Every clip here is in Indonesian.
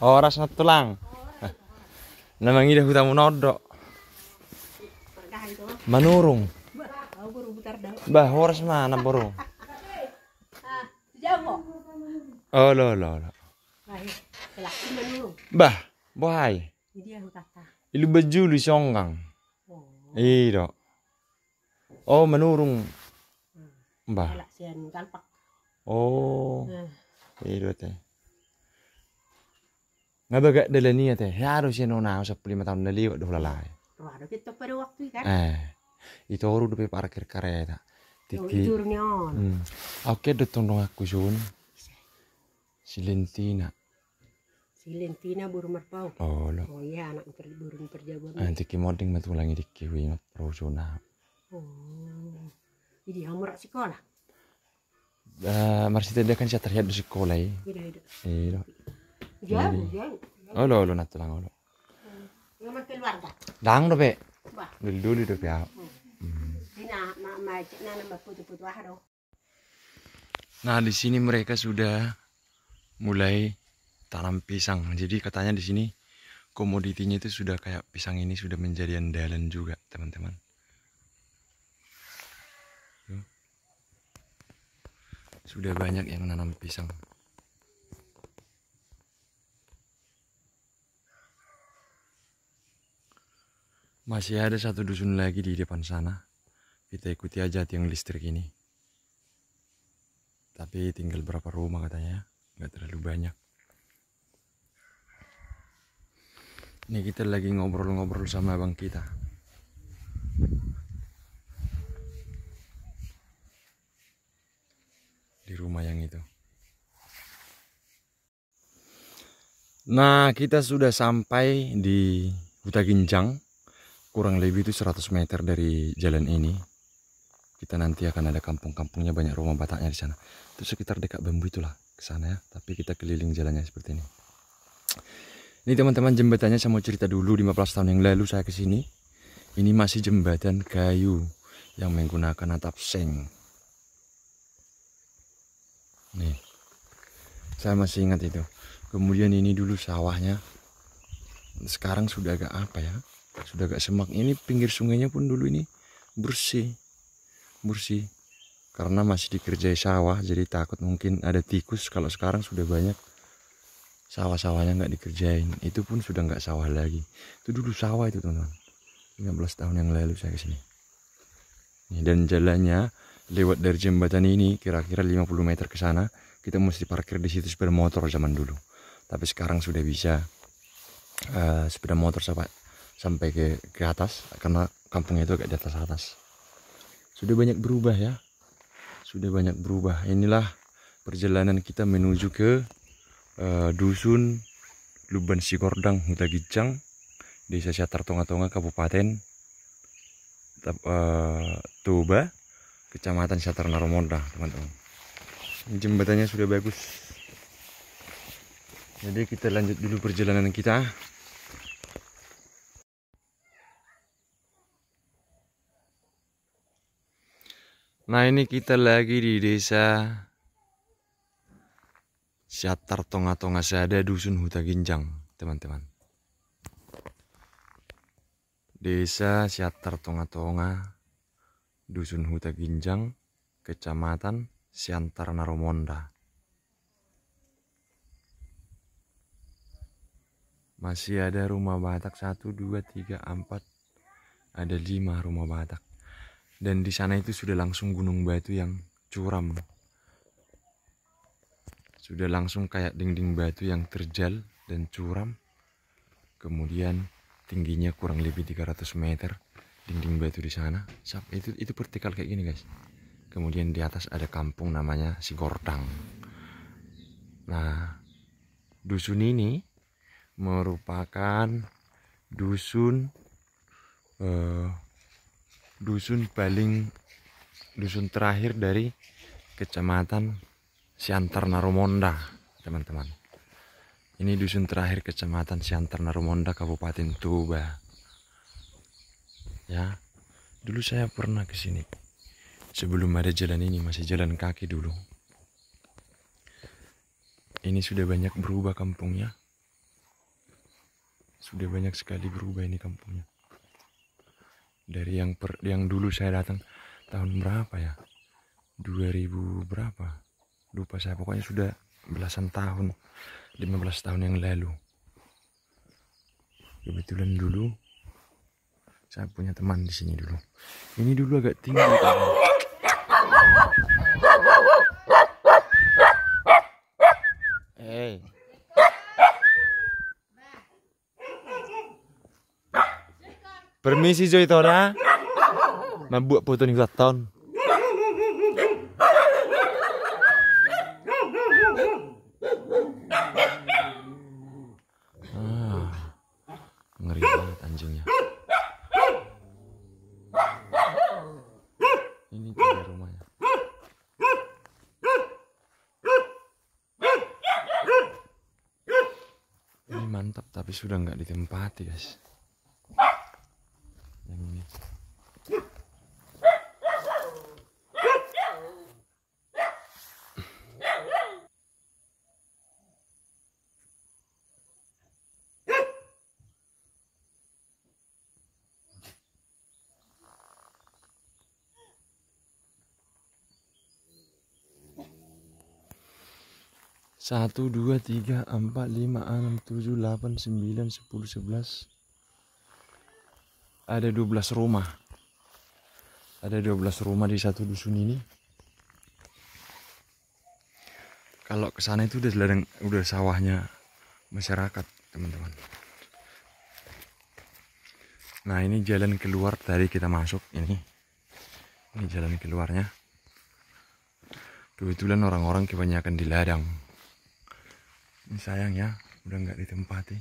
Oh, ora oh, satu tulang. Namang ida hutamu nodok. Manurung. Bah, horas mana boro. Oh, lo lo lo. Bah, bohai. Ilu baju lu songkang. ido iya, Oh, manurung. Bah. Oh. ido iya, teh ngabe gak dele nia teh haru sih nona usah lima tahun deli udah lalai waduh kita pada waktu kan eh itu orang udah parkir kereta tiki hmm. oke udah dong aku sun silentina silentina buru merpau oh ya, lo oh iya anak per, burung perjagoan ah tiki moding matu langi tiki wi mat prosona oh jadi hamur sekolah Uh, Marsita dia kan saya terlihat di sekolah ya. Iya, iya. Iya, Olo, olo, olo. dah. Dang, dulu, ya. Nah, Nah, di sini mereka sudah mulai tanam pisang. Jadi katanya di sini komoditinya itu sudah kayak pisang ini sudah menjadi andalan juga, teman-teman. Sudah banyak yang nanam pisang. Masih ada satu dusun lagi di depan sana. Kita ikuti aja tiang listrik ini. Tapi tinggal berapa rumah katanya. Gak terlalu banyak. Ini kita lagi ngobrol-ngobrol sama abang kita. Di rumah yang itu. Nah, kita sudah sampai di Huta Ginjang kurang lebih itu 100 meter dari jalan ini kita nanti akan ada kampung-kampungnya banyak rumah bataknya di sana itu sekitar dekat bambu itulah ke sana ya tapi kita keliling jalannya seperti ini ini teman-teman jembatannya saya mau cerita dulu 15 tahun yang lalu saya kesini ini masih jembatan kayu yang menggunakan atap seng nih saya masih ingat itu kemudian ini dulu sawahnya sekarang sudah agak apa ya sudah agak semak ini pinggir sungainya pun dulu ini bersih bersih karena masih dikerjai sawah jadi takut mungkin ada tikus kalau sekarang sudah banyak sawah-sawahnya nggak dikerjain itu pun sudah nggak sawah lagi itu dulu sawah itu teman-teman 15 tahun yang lalu saya kesini dan jalannya lewat dari jembatan ini kira-kira 50 meter ke sana kita mesti parkir di situ sepeda motor zaman dulu tapi sekarang sudah bisa uh, sepeda motor sahabat sampai ke ke atas karena kampungnya itu agak di atas atas sudah banyak berubah ya sudah banyak berubah inilah perjalanan kita menuju ke uh, dusun Luban Sikordang Huta Gijang desa Syatar Tonga-Tonga Kabupaten uh, Toba Kecamatan Syatar Naromonda teman-teman jembatannya sudah bagus jadi kita lanjut dulu perjalanan kita Nah ini kita lagi di desa Siatar Tonga-Tonga Seada Dusun Huta Ginjang teman-teman Desa Siatar Tonga-Tonga Dusun Huta Ginjang Kecamatan Siantar Naromonda Masih ada rumah Batak 1, 2, 3, 4 Ada 5 rumah Batak dan di sana itu sudah langsung gunung batu yang curam sudah langsung kayak dinding batu yang terjal dan curam kemudian tingginya kurang lebih 300 meter dinding batu di sana itu itu vertikal kayak gini guys kemudian di atas ada kampung namanya Sigordang nah dusun ini merupakan dusun eh, dusun paling dusun terakhir dari kecamatan Siantar Narumonda teman-teman ini dusun terakhir kecamatan Siantar Narumonda Kabupaten Tuba ya dulu saya pernah ke sini sebelum ada jalan ini masih jalan kaki dulu ini sudah banyak berubah kampungnya sudah banyak sekali berubah ini kampungnya dari yang per, yang dulu saya datang tahun berapa ya 2000 berapa lupa saya pokoknya sudah belasan tahun 15 tahun yang lalu kebetulan dulu saya punya teman di sini dulu ini dulu agak tinggi Permisi Joytora. Membuat foto nih tahun. Ah, ngeri banget anjingnya. Ini dia rumahnya. Ini mantap tapi sudah nggak ditempati guys. satu dua tiga empat lima enam tujuh delapan sembilan sepuluh sebelas ada dua belas rumah ada dua belas rumah di satu dusun ini kalau ke sana itu udah ladang udah sawahnya masyarakat teman-teman nah ini jalan keluar dari kita masuk ini ini jalan keluarnya kebetulan orang-orang kebanyakan di ladang ini sayang ya, udah nggak ditempati.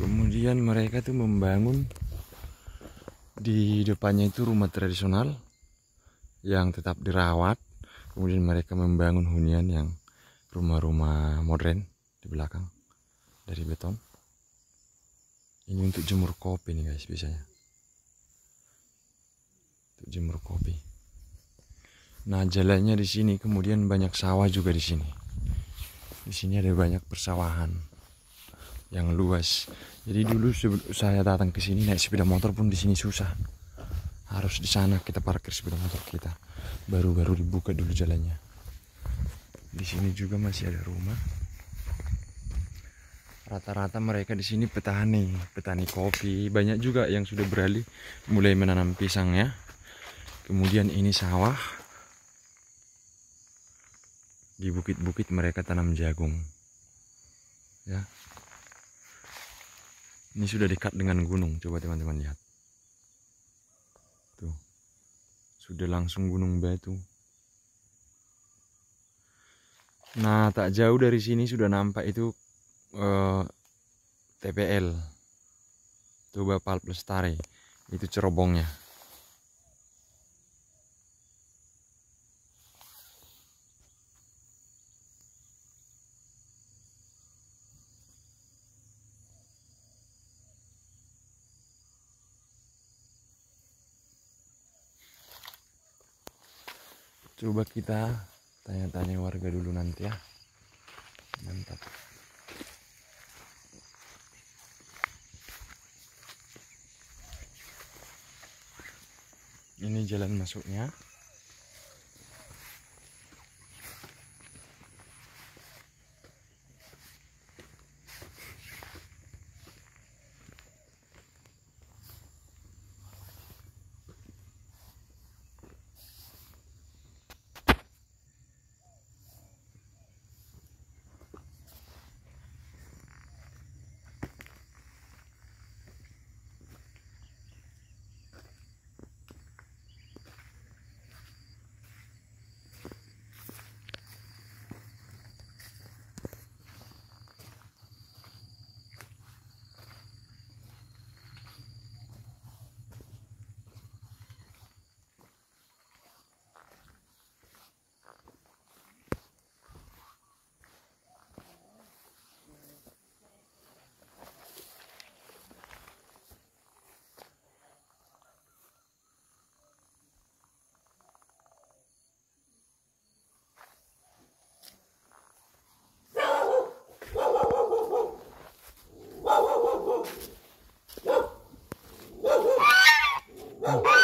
Kemudian mereka tuh membangun di depannya itu rumah tradisional yang tetap dirawat kemudian mereka membangun hunian yang rumah-rumah modern di belakang dari beton ini untuk jemur kopi nih guys biasanya untuk jemur kopi nah jalannya di sini kemudian banyak sawah juga di sini di sini ada banyak persawahan yang luas jadi dulu saya datang ke sini naik sepeda motor pun di sini susah harus di sana kita parkir sepeda motor kita baru-baru dibuka dulu jalannya di sini juga masih ada rumah rata-rata mereka di sini petani petani kopi banyak juga yang sudah beralih mulai menanam pisang ya kemudian ini sawah di bukit-bukit mereka tanam jagung ya ini sudah dekat dengan gunung coba teman-teman lihat sudah langsung gunung batu nah tak jauh dari sini sudah nampak itu eh, TPL Toba Palp itu cerobongnya coba kita tanya-tanya warga dulu nanti ya mantap ini jalan masuknya Oh.